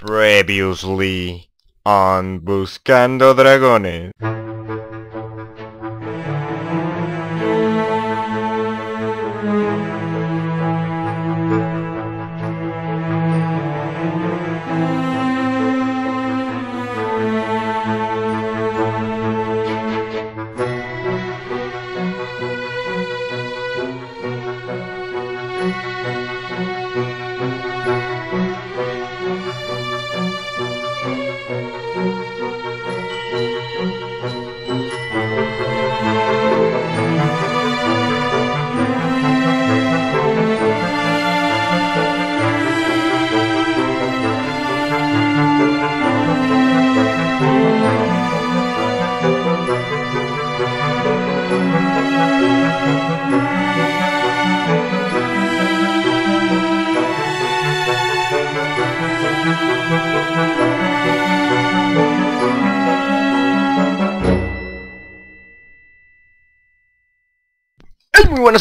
Previously on Buscando Dragones.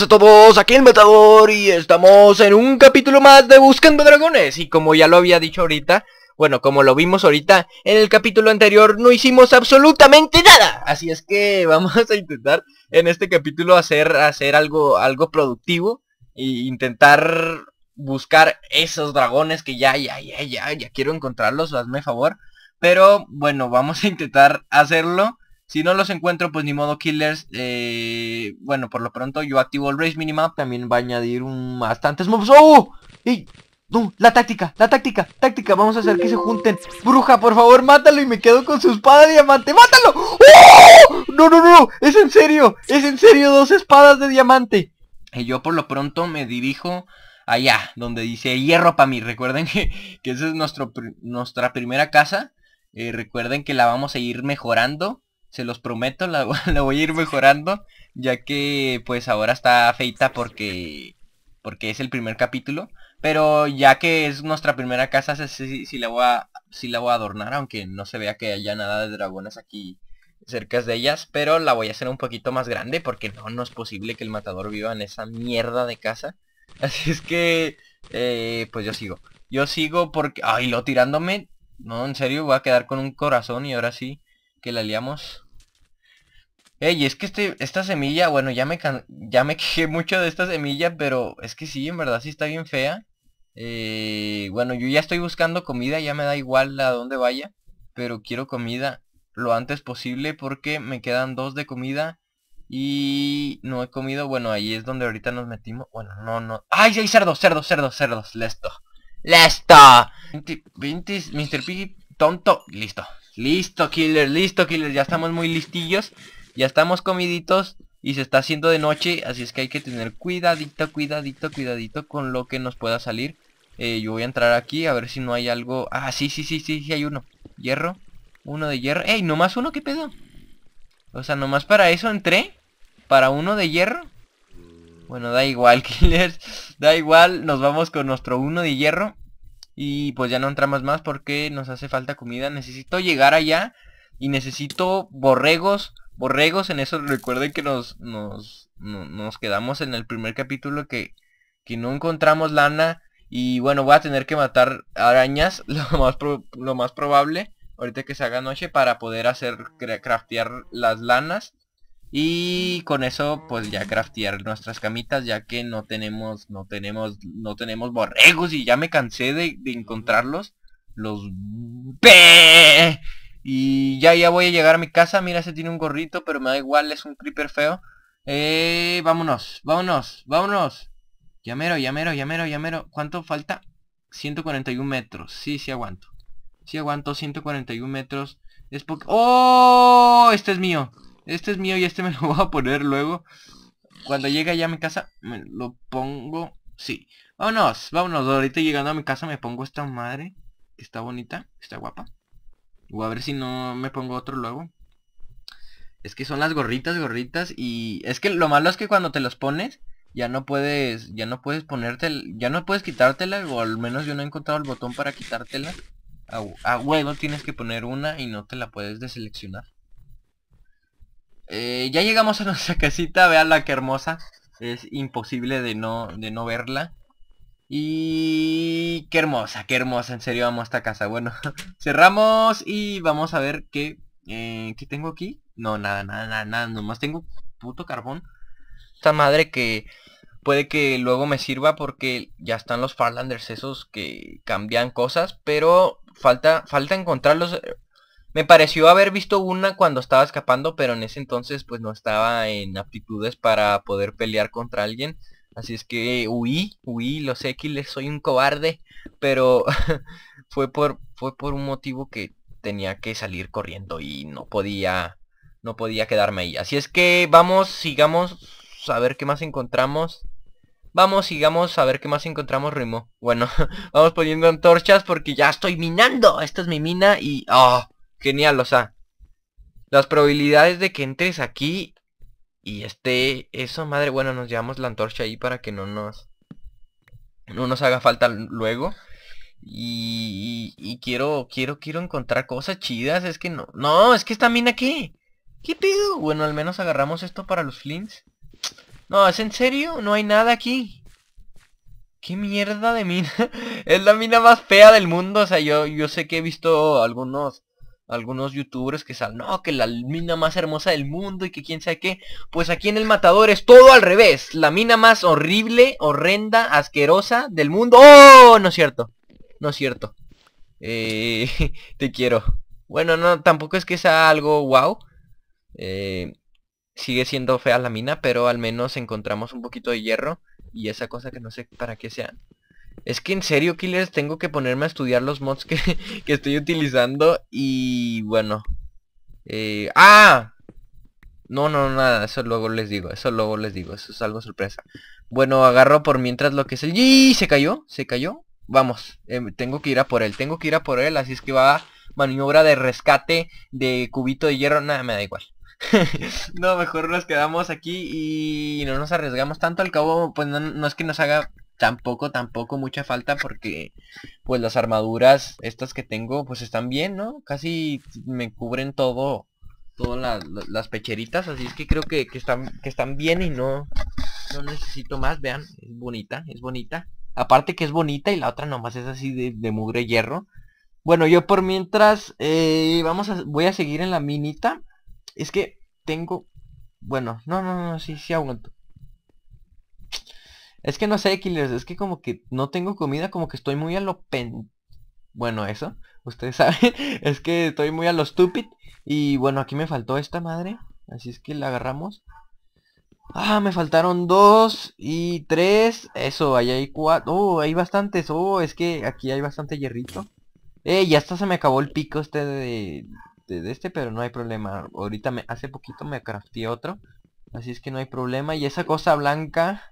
a todos, aquí el Matador y estamos en un capítulo más de Buscando Dragones Y como ya lo había dicho ahorita, bueno como lo vimos ahorita, en el capítulo anterior no hicimos absolutamente nada Así es que vamos a intentar en este capítulo hacer, hacer algo, algo productivo E intentar buscar esos dragones que ya, ya, ya, ya, ya quiero encontrarlos, hazme favor Pero bueno, vamos a intentar hacerlo si no los encuentro, pues ni modo killers. Eh, bueno, por lo pronto yo activo el race minimap. También va a añadir un bastantes mobs. ¡Oh! ¡Y! la táctica, la táctica, táctica. Vamos a hacer que se junten. Bruja, por favor, mátalo y me quedo con su espada de diamante. ¡Mátalo! ¡Oh! No, no, no, es en serio. Es en serio, dos espadas de diamante. Y yo por lo pronto me dirijo allá, donde dice hierro para mí. Recuerden que, esa es nuestra primera casa. Eh, recuerden que la vamos a ir mejorando se los prometo, la, voy a ir mejorando, ya que pues ahora está feita porque, porque es el primer capítulo. Pero ya que es nuestra primera casa, sí, la voy a, la voy a adornar, aunque no se vea que haya nada de dragones aquí cerca de ellas. Pero la voy a hacer un poquito más grande porque no, no es posible que el matador viva en esa mierda de casa. Así es que, eh, pues yo sigo. Yo sigo porque, ay, lo tirándome, no, en serio, voy a quedar con un corazón y ahora sí que la liamos. Ey, es que este, esta semilla, bueno, ya me, can, ya me quejé mucho de esta semilla, pero es que sí, en verdad sí está bien fea. Eh, bueno, yo ya estoy buscando comida, ya me da igual a dónde vaya, pero quiero comida lo antes posible porque me quedan dos de comida y no he comido, bueno, ahí es donde ahorita nos metimos, bueno, no, no. ¡Ay, hay cerdos, cerdos, cerdos, cerdos! ¡Listo! ¡Listo! 20, 20, Mr. Piggy, tonto, listo. Listo, killer, listo, killer. Ya estamos muy listillos. Ya estamos comiditos. Y se está haciendo de noche, así es que hay que tener cuidadito, cuidadito, cuidadito con lo que nos pueda salir. Eh, yo voy a entrar aquí a ver si no hay algo... Ah, sí, sí, sí, sí, sí hay uno. Hierro. Uno de hierro. ¡Ey, nomás uno! ¿Qué pedo? O sea, nomás para eso entré. Para uno de hierro. Bueno, da igual, killers. Da igual, nos vamos con nuestro uno de hierro. Y pues ya no entramos más porque nos hace falta comida. Necesito llegar allá y necesito borregos. Borregos, en eso recuerden que nos, nos, quedamos en el primer capítulo que, no encontramos lana. Y bueno, voy a tener que matar arañas, lo más, lo más probable, ahorita que se haga noche, para poder hacer craftear las lanas. Y con eso pues ya craftear nuestras camitas ya que no tenemos, no tenemos, no tenemos borregos y ya me cansé de, encontrarlos. Los... Y ya, ya voy a llegar a mi casa. Mira, ese tiene un gorrito, pero me da igual, es un creeper feo. Eh, vámonos, vámonos, vámonos. Llamero, llamero, llamero, llamero. ¿Cuánto falta? 141 metros. Sí, sí aguanto. Sí aguanto, 141 metros. Es porque ¡Oh! Este es mío. Este es mío y este me lo voy a poner luego. Cuando llegue ya a mi casa, me lo pongo. Sí. Vámonos, vámonos. Ahorita llegando a mi casa me pongo esta madre. está bonita, está guapa. O a ver si no me pongo otro luego. Es que son las gorritas, gorritas. Y es que lo malo es que cuando te las pones, ya no puedes, ya no puedes ponerte, ya no puedes quitártela. O al menos yo no he encontrado el botón para quitártela. a huevo tienes que poner una y no te la puedes deseleccionar. Eh, ya llegamos a nuestra casita, veanla que hermosa. Es imposible de no, de no verla. Y qué hermosa, qué hermosa, en serio amo esta casa. Bueno, cerramos y vamos a ver qué, eh, qué tengo aquí. No, nada, nada, nada, nada, nomás tengo puto carbón. Esta madre que puede que luego me sirva porque ya están los Farlanders esos que cambian cosas, pero falta, falta encontrarlos me pareció haber visto una cuando estaba escapando, pero en ese entonces pues no estaba en aptitudes para poder pelear contra alguien. Así es que huí, huí, lo sé que soy un cobarde, pero fue por fue por un motivo que tenía que salir corriendo y no podía no podía quedarme ahí. Así es que vamos, sigamos a ver qué más encontramos. Vamos, sigamos a ver qué más encontramos, Rimo. Bueno, vamos poniendo antorchas porque ya estoy minando. Esta es mi mina y... Oh, Genial, o sea, las probabilidades de que entres aquí y esté eso, madre, bueno, nos llevamos la antorcha ahí para que no nos no nos haga falta luego. Y, y, quiero quiero quiero encontrar cosas chidas, es que no, no, es que esta mina aquí ¿Qué pido Bueno, al menos agarramos esto para los flints. No, ¿es en serio? No hay nada aquí. ¿Qué mierda de mina? es la mina más fea del mundo. O sea, yo, yo sé que he visto algunos algunos youtubers que salen, no, que la mina más hermosa del mundo y que quién sabe qué. Pues aquí en El Matador es todo al revés. La mina más horrible, horrenda, asquerosa del mundo. ¡Oh! No es cierto. No es cierto. Eh, te quiero. Bueno, no, tampoco es que sea algo wow. Eh, sigue siendo fea la mina, pero al menos encontramos un poquito de hierro. Y esa cosa que no sé para qué sea. Es que en serio, Killers, tengo que ponerme a estudiar los mods que, estoy utilizando y bueno. Eh, ¡Ah! No, no, nada, eso luego les digo, eso luego les digo, eso es algo sorpresa. Bueno, agarro por mientras lo que es el... ¡Y! ¿Se cayó? ¿Se cayó? Vamos, em, tengo que ir a por él, tengo que ir a por él, así es que va maniobra de rescate de cubito de hierro, nada, me da igual. no, mejor nos quedamos aquí y no nos arriesgamos tanto, al cabo, pues no es que nos haga tampoco, tampoco mucha falta porque pues las armaduras estas que tengo pues están bien, ¿no? Casi me cubren todo, todas las pecheritas, así es que creo que, están, que están bien y no, no necesito más, vean, es bonita, es bonita. Aparte que es bonita y la otra nomás es así de, mugre hierro. Bueno, yo por mientras eh, vamos a, voy a seguir en la minita. Es que tengo... Bueno, no, no, no, sí, sí aguanto. Es que no sé, Killers, es que como que no tengo comida, como que estoy muy a lo pen... Bueno, eso, ustedes saben, es que estoy muy a lo stupid. Y bueno, aquí me faltó esta madre, así es que la agarramos. Ah, me faltaron dos y tres. Eso, ahí hay cuatro. Oh, hay bastantes. Oh, es que aquí hay bastante hierrito. Eh, ya hasta se me acabó el pico este de, de, este, pero no hay problema. Ahorita me, hace poquito me crafté otro. Así es que no hay problema. Y esa cosa blanca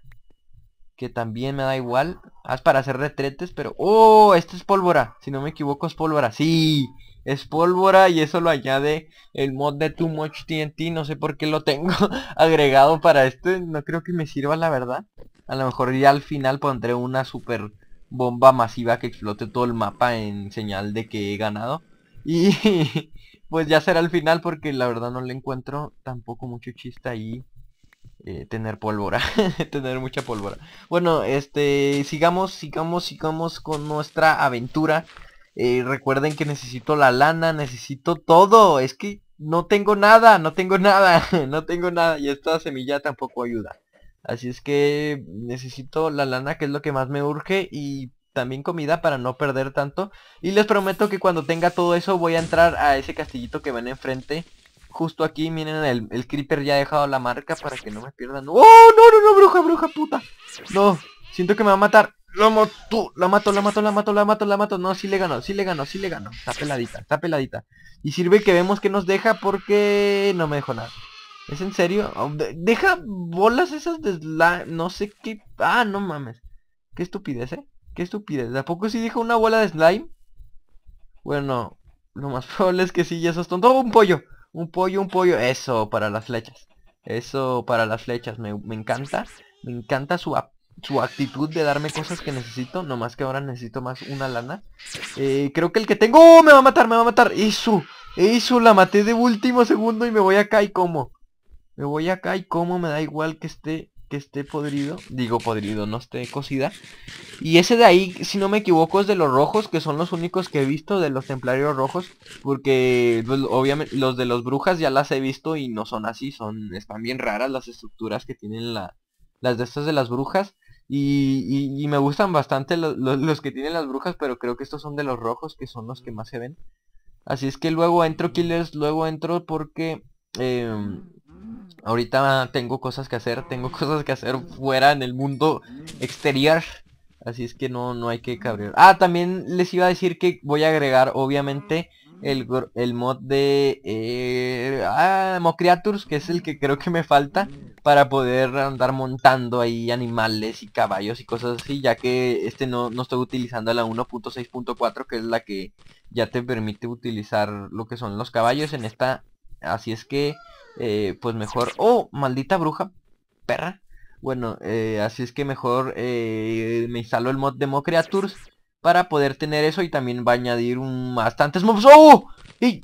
que también me da igual. Haz ah, para hacer retretes, pero... ¡Oh! Esto es pólvora. Si no me equivoco es pólvora. ¡Sí! Es pólvora y eso lo añade el mod de Too Much TNT. No sé por qué lo tengo agregado para esto. No creo que me sirva, la verdad. A lo mejor ya al final pondré una super bomba masiva que explote todo el mapa en señal de que he ganado. Y pues ya será el final porque la verdad no le encuentro tampoco mucho chiste ahí eh, tener pólvora, tener mucha pólvora. Bueno, este, sigamos, sigamos, sigamos con nuestra aventura. Eh, recuerden que necesito la lana, necesito todo. Es que no tengo nada, no tengo nada, no tengo nada. Y esta semilla tampoco ayuda. Así es que necesito la lana, que es lo que más me urge. Y también comida para no perder tanto. Y les prometo que cuando tenga todo eso voy a entrar a ese castillito que ven enfrente justo aquí, miren, el, el creeper ya ha dejado la marca para que no me pierdan. ¡Oh, no, no, no, bruja, bruja, puta! No, siento que me va a matar. Lo mato, la mato, la mato, la mato, la mato, la mato. No, sí le ganó, sí le ganó, sí le ganó. Está peladita, está peladita. Y sirve que vemos que nos deja porque no me dejó nada. ¿Es en serio? Deja bolas esas de slime? No sé qué... Ah, no mames. Qué estupidez, ¿eh? Qué estupidez. ¿De a poco sí dijo una bola de slime? Bueno, lo más probable es que sí, ya sos tonto. ¡Oh, un pollo! Un pollo, un pollo. Eso, para las flechas. Eso para las flechas. Me, encanta. Me encanta su, su actitud de darme cosas que necesito. Nomás que ahora necesito más una lana. Eh, creo que el que tengo... ¡oh! me va a matar, me va a matar. eso Eso, la maté de último segundo y me voy acá y como. Me voy acá y como. Me da igual que esté que esté podrido. Digo podrido, no esté cocida. Y ese de ahí, si no me equivoco, es de los rojos, que son los únicos que he visto de los templarios rojos. Porque pues, obviamente los de los brujas ya las he visto y no son así. Son, están bien raras las estructuras que tienen las de estas de las brujas. Y, me gustan bastante los que tienen las brujas, pero creo que estos son de los rojos, que son los que más se ven. Así es que luego entro killers, luego entro porque... Em, Ahorita tengo cosas que hacer, tengo cosas que hacer fuera en el mundo exterior. Así es que no, no hay que cabrear. Ah, también les iba a decir que voy a agregar, obviamente, el, el mod de eh, ah, que es el que creo que me falta, para poder andar montando ahí animales y caballos y cosas así, ya que este no, no estoy utilizando la 1.6.4, que es la que ya te permite utilizar lo que son los caballos en esta. Así es que eh, pues mejor... ¡Oh, maldita bruja! ¡Perra! Bueno, eh, así es que mejor eh, me instalo el mod de Creatures para poder tener eso y también va a añadir un bastantes mobs. ¡Oh! ¡Y!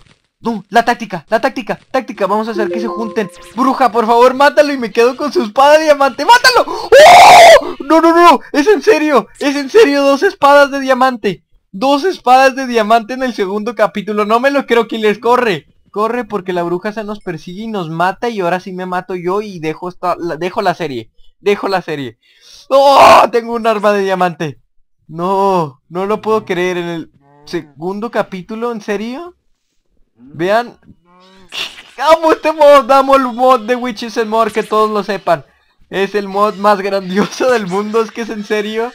¡La táctica! ¡La táctica! ¡Táctica! Vamos a hacer que se junten. ¡Bruja, por favor, mátalo! Y me quedo con su espada de diamante. ¡Mátalo! ¡Oh! no, no! ¡Es en serio! ¡Es en serio! ¡Dos espadas de diamante! ¡Dos espadas de diamante en el segundo capítulo! ¡No me lo creo que les corre! corre porque la bruja se nos persigue y nos mata y ahora sí me mato yo y dejo esta, la, dejo la serie. Dejo la serie. ¡Oh! Tengo un arma de diamante. No, no lo puedo creer. En el segundo capítulo, ¿en serio? Vean. Damos este mod, el mod de Witches and More, que todos lo sepan. Es el mod más grandioso del mundo, es que es en serio.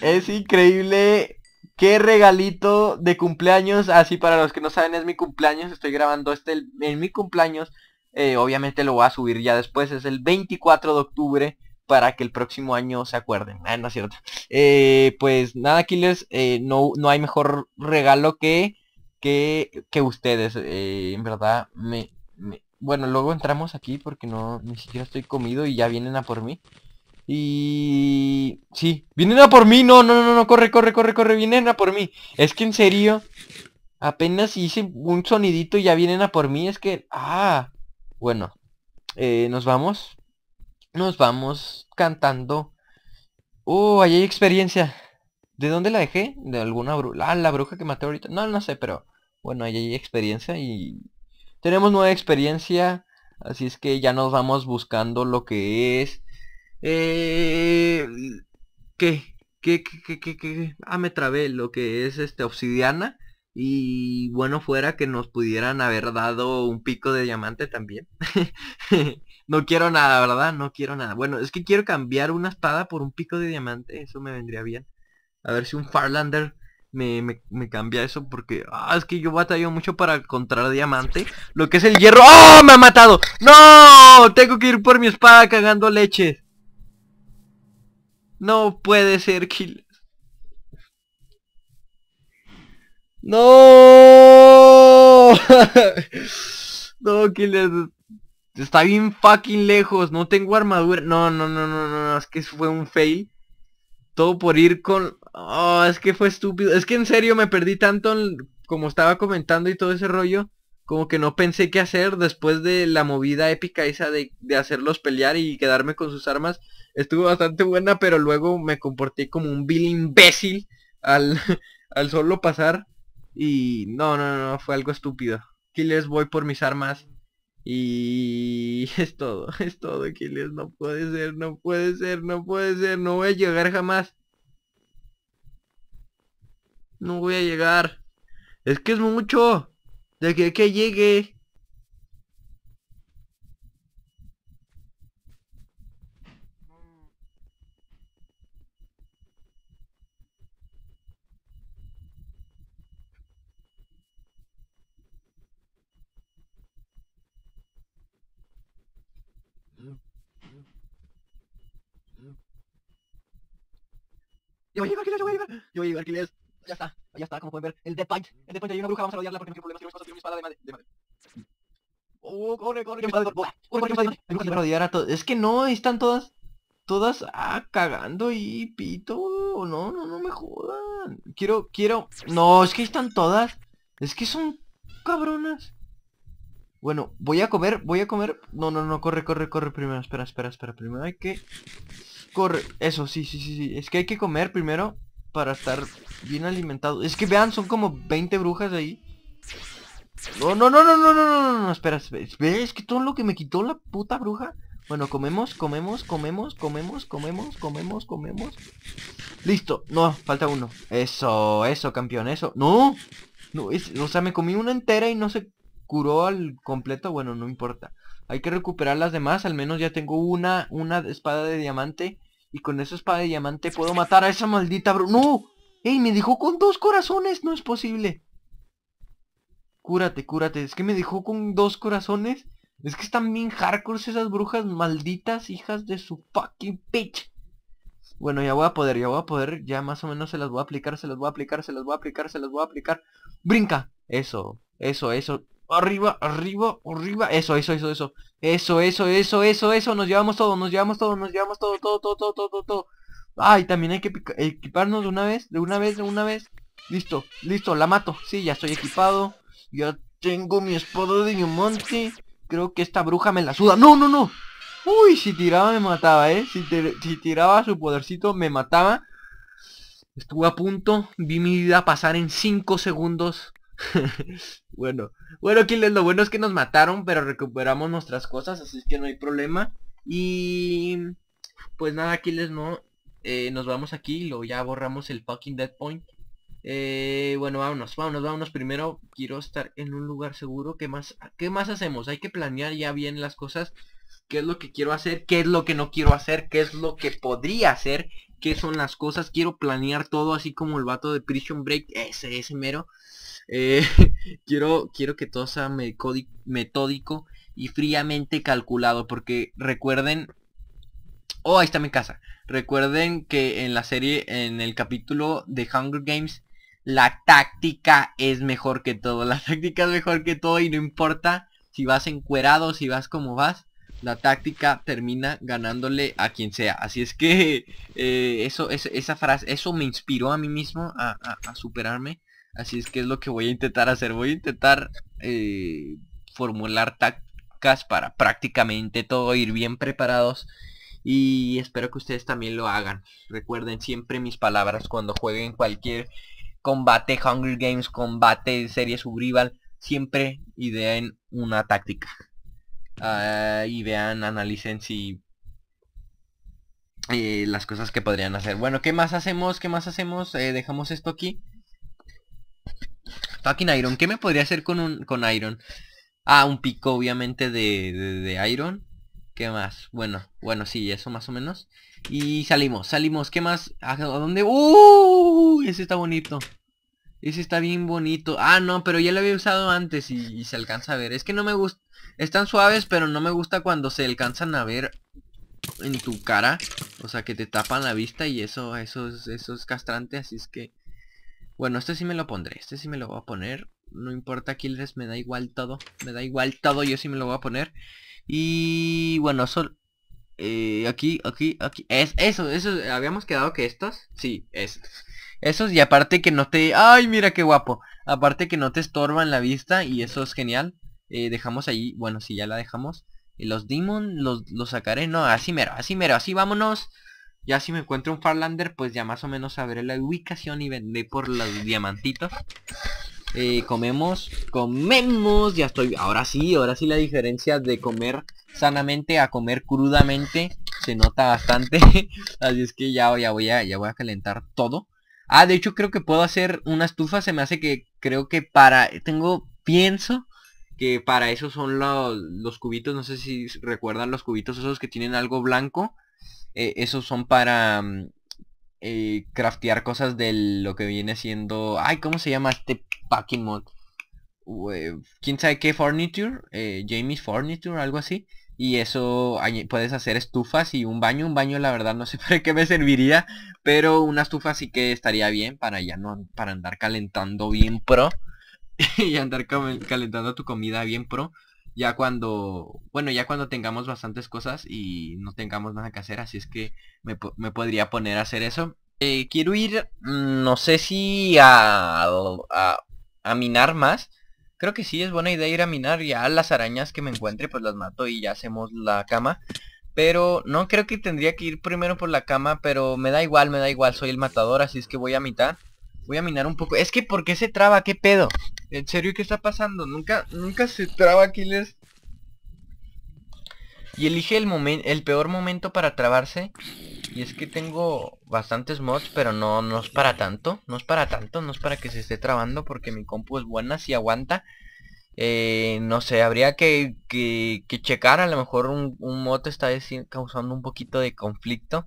Es increíble Qué regalito de cumpleaños. Así ah, para los que no saben es mi cumpleaños. Estoy grabando este en mi cumpleaños. Eh, obviamente lo voy a subir ya después. Es el 24 de octubre para que el próximo año se acuerden. Ah, no es cierto. Eh, pues nada, Aquiles, eh, no, no hay mejor regalo que, que, que ustedes. en verdad, Bueno, luego entramos aquí porque no ni siquiera estoy comido y ya vienen a por mí. Y... Sí, vienen a por mí, no, no, no, no, corre, corre, corre, corre, vienen a por mí. Es que en serio, apenas hice un sonidito y ya vienen a por mí, es que... Ah, bueno, eh, nos vamos. Nos vamos cantando. Oh, uh, Allá hay experiencia. ¿De dónde la dejé? De alguna bruja. Ah, la bruja que maté ahorita. No, no sé, pero... Bueno, ahí hay experiencia y... Tenemos nueva experiencia. Así es que ya nos vamos buscando lo que es eh, ¿qué? ¿Qué, qué, qué, qué? Ah, me trabé lo que es este obsidiana. Y bueno, fuera que nos pudieran haber dado un pico de diamante también. no quiero nada, ¿verdad? No quiero nada. Bueno, es que quiero cambiar una espada por un pico de diamante. Eso me vendría bien. A ver si un Farlander me, me, me, cambia eso porque... Ah, es que yo batallo mucho para encontrar diamante. Lo que es el hierro... ¡Oh! Me ha matado. ¡No! Tengo que ir por mi espada cagando leche. No puede ser, Kill. No. no, Kill... Está bien fucking lejos. No tengo armadura. No, no, no, no, no. Es que fue un fail. Todo por ir con... Ah, es que fue estúpido. Es que en serio me perdí tanto como estaba comentando y todo ese rollo como que no pensé qué hacer después de la movida épica esa de, hacerlos pelear y quedarme con sus armas. Estuvo bastante buena, pero luego me comporté como un vil imbécil al, solo pasar. Y no, no, no, fue algo estúpido. les voy por mis armas. Y es todo, es todo, les... No puede ser, no puede ser, no puede ser. No voy a llegar jamás. No voy a llegar. Es que es mucho. De que, que llegue. Yo voy a llevar, yo voy a llevar, yo voy a llevar, ya está. Ya está, como pueden ver, el de El de Point, hay una bruja, vamos a rodearla porque no quiero problemas, quiero mi espada de madre. De madre. Oh, corre, corre, que me de corre, corre, que de rodear a Es que no, están todas, todas, ah, cagando y pito. No, no, no me jodan. Quiero, quiero. No, es que están todas. Es que son cabronas. Bueno, voy a comer, voy a comer. No, no, no, corre, corre, corre primero. Espera, espera, espera. Primero hay que... Corre. Eso, sí, sí, sí, sí. Es que hay que comer primero para estar bien alimentado. Es que vean, son como 20 brujas ahí. No, no, no, no, no, no, no, no, espera, espera, es que todo lo que me quitó la puta bruja. Bueno, comemos, comemos, comemos, comemos, comemos, comemos, comemos. Listo, no, falta uno. Eso, eso, campeón, eso. No, no, es, o sea, me comí una entera y no se curó al completo. Bueno, no importa. Hay que recuperar las demás, al menos ya tengo una, una espada de diamante. Y con esa espada de diamante puedo matar a esa maldita bru... ¡No! ¡Ey! Me dijo con dos corazones. No es posible. Cúrate, cúrate. Es que me dejó con dos corazones. Es que están bien hardcore esas brujas malditas hijas de su fucking bitch. Bueno, ya voy a poder, ya voy a poder. Ya más o menos se las voy a aplicar, se las voy a aplicar, se las voy a aplicar, se las voy a aplicar. ¡Brinca! Eso, eso, eso arriba, arriba, arriba. Eso, eso, eso, eso. Eso, eso, eso, eso, eso. Nos llevamos todo, nos llevamos todo, nos llevamos todo, todo, todo, todo, todo, todo. Ay, también hay que equiparnos de una vez, de una vez, de una vez. Listo, listo, la mato. Sí, ya estoy equipado. Ya tengo mi espada de diamante. Creo que esta bruja me la suda. ¡No, no, no! Uy, si tiraba me mataba, ¿eh? Si, si tiraba su podercito me mataba. Estuve a punto. Vi mi vida pasar en 5 segundos. bueno, bueno, les lo bueno es que nos mataron, pero recuperamos nuestras cosas, así es que no hay problema. Y pues nada, les no. Eh, nos vamos aquí, lo ya borramos el fucking dead point. Eh, bueno, vámonos, vámonos, vámonos. Primero quiero estar en un lugar seguro. ¿Qué más, ¿Qué más hacemos? Hay que planear ya bien las cosas qué es lo que quiero hacer, qué es lo que no quiero hacer, qué es lo que podría hacer, qué son las cosas, quiero planear todo así como el vato de Prison Break, ese, ese mero. Eh, quiero, quiero que todo sea metódico y fríamente calculado, porque recuerden, oh, ahí está mi casa, recuerden que en la serie, en el capítulo de Hunger Games, la táctica es mejor que todo, la táctica es mejor que todo y no importa si vas encuerado, si vas como vas, la táctica termina ganándole a quien sea. Así es que eh, eso, esa frase, eso me inspiró a mí mismo a, superarme. Así es que es lo que voy a intentar hacer. Voy a intentar eh, formular tácticas para prácticamente todo, ir bien preparados. Y espero que ustedes también lo hagan. Recuerden siempre mis palabras cuando jueguen cualquier combate, Hunger Games, combate, serie, subrival. Siempre ideen una táctica. Ah, y vean, analicen si eh, las cosas que podrían hacer. Bueno, ¿qué más hacemos? ¿Qué más hacemos? Eh, dejamos esto aquí. Fucking Iron. ¿Qué me podría hacer con un con Iron? Ah, un pico obviamente de, Iron. ¿Qué más? Bueno, bueno, sí, eso más o menos. Y salimos, salimos. ¿Qué más? ¿A dónde? ¡Uh! Ese está bonito. Ese está bien bonito. Ah, no, pero ya lo había usado antes y, se alcanza a ver. Es que no me gusta... Están suaves, pero no me gusta cuando se alcanzan a ver en tu cara. O sea, que te tapan la vista y eso, eso, eso es castrante, así es que... Bueno, este sí me lo pondré, este sí me lo voy a poner. No importa, les me da igual todo. Me da igual todo, yo sí me lo voy a poner. Y bueno, son... Eh, aquí, aquí, aquí. Es, eso, eso, habíamos quedado que estos, sí, estos esos y aparte que no te... ¡Ay, mira qué guapo! Aparte que no te estorban la vista y eso es genial. Eh, dejamos ahí, bueno, si ya la dejamos. los Demon los, sacaré, no, así mero, así mero, así vámonos. Ya si me encuentro un Farlander, pues ya más o menos sabré la ubicación y vendré por los diamantitos. Eh, comemos, comemos, ya estoy, ahora sí, ahora sí la diferencia de comer sanamente a comer crudamente se nota bastante. Así es que ya, voy ya voy a calentar todo. Ah, de hecho creo que puedo hacer una estufa. Se me hace que creo que para... Tengo... Pienso que para eso son los cubitos. No sé si recuerdan los cubitos esos que tienen algo blanco. Eh, esos son para... Mm, eh, craftear cosas de lo que viene siendo... Ay, ¿cómo se llama este packing mod? quién sabe qué furniture, eh, Jamie's furniture, algo así y eso puedes hacer estufas y un baño, un baño la verdad no sé para qué me serviría, pero una estufa sí que estaría bien para ya no para andar calentando bien pro y andar calentando tu comida bien pro. Ya cuando, bueno, ya cuando tengamos bastantes cosas y no tengamos nada que hacer, así es que me, podría poner a hacer eso. Eh, quiero ir, mm, no sé si a, a minar más, Creo que sí es buena idea ir a minar ya las arañas que me encuentre, pues las mato y ya hacemos la cama. Pero no creo que tendría que ir primero por la cama, pero me da igual, me da igual, soy el matador, así es que voy a mitad. Voy a minar un poco. Es que ¿por qué se traba? ¿Qué pedo? ¿En serio qué está pasando? Nunca, nunca se traba les Y elige el, el peor momento para trabarse y es que tengo bastantes mods, pero no, no es para tanto. No es para tanto, no es para que se esté trabando porque mi compu es buena, si aguanta. Eh, no sé, habría que, checar, a lo mejor un, un mod está causando un poquito de conflicto,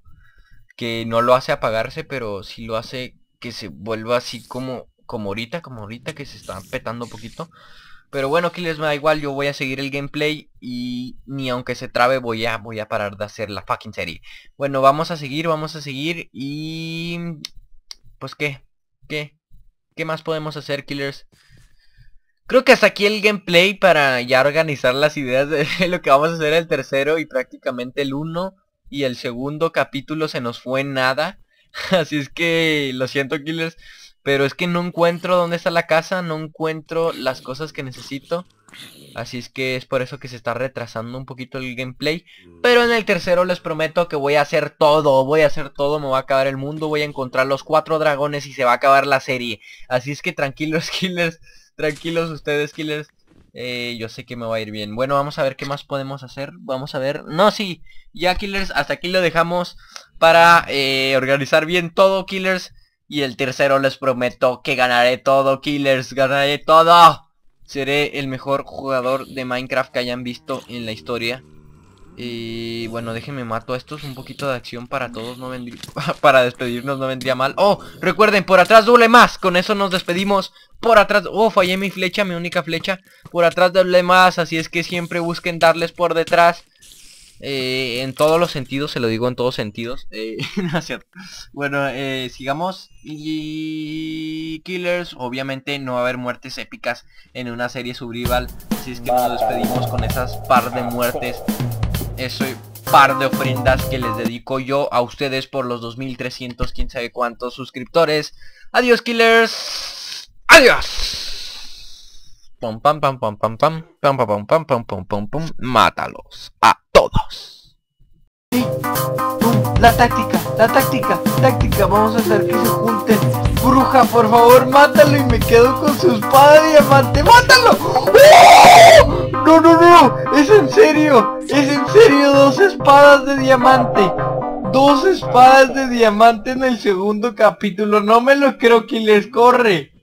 que no lo hace apagarse, pero sí lo hace que se vuelva así como, como ahorita, como ahorita que se está petando un poquito. Pero bueno, Killers, me da igual, yo voy a seguir el gameplay y ni aunque se trabe voy a, voy a parar de hacer la fucking serie. Bueno, vamos a seguir, vamos a seguir y... Pues qué, qué, qué más podemos hacer, killers. Creo que hasta aquí el gameplay para ya organizar las ideas de lo que vamos a hacer el tercero y prácticamente el uno. Y el segundo capítulo se nos fue nada. Así es que lo siento, killers. Pero es que no encuentro dónde está la casa, no encuentro las cosas que necesito. Así es que es por eso que se está retrasando un poquito el gameplay. Pero en el tercero les prometo que voy a hacer todo. Voy a hacer todo, me va a acabar el mundo. Voy a encontrar los cuatro dragones y se va a acabar la serie. Así es que tranquilos, killers. Tranquilos ustedes, killers. Eh, yo sé que me va a ir bien. Bueno, vamos a ver qué más podemos hacer. Vamos a ver. No, sí. Ya, killers, hasta aquí lo dejamos para eh, organizar bien todo, killers. Y el tercero les prometo que ganaré todo, killers, ganaré todo. Seré el mejor jugador de Minecraft que hayan visto en la historia. Y bueno, déjenme mato a estos Un poquito de acción para todos no Para despedirnos no vendría mal Oh, recuerden, por atrás doble más Con eso nos despedimos Por atrás, oh, fallé mi flecha, mi única flecha Por atrás doble más Así es que siempre busquen darles por detrás eh, en todos los sentidos, se lo digo en todos sentidos. Eh, bueno, eh, sigamos. Y Killers, obviamente no va a haber muertes épicas en una serie subrival. Así es que nos despedimos con esas par de muertes. Eso par de ofrendas que les dedico yo a ustedes por los 2300, quién sabe cuántos suscriptores. Adiós, Killers. Adiós pam pam pam pam pam pam mátalos a todos. la táctica, la táctica, táctica, vamos a hacer que se junten. Bruja, por favor, mátalo y me quedo con su espada de diamante. ¡Mátalo! ¡Uh! No, no, no, es en serio, es en serio, dos espadas de diamante dos espadas de diamante en el segundo capítulo. No me lo creo que les corre.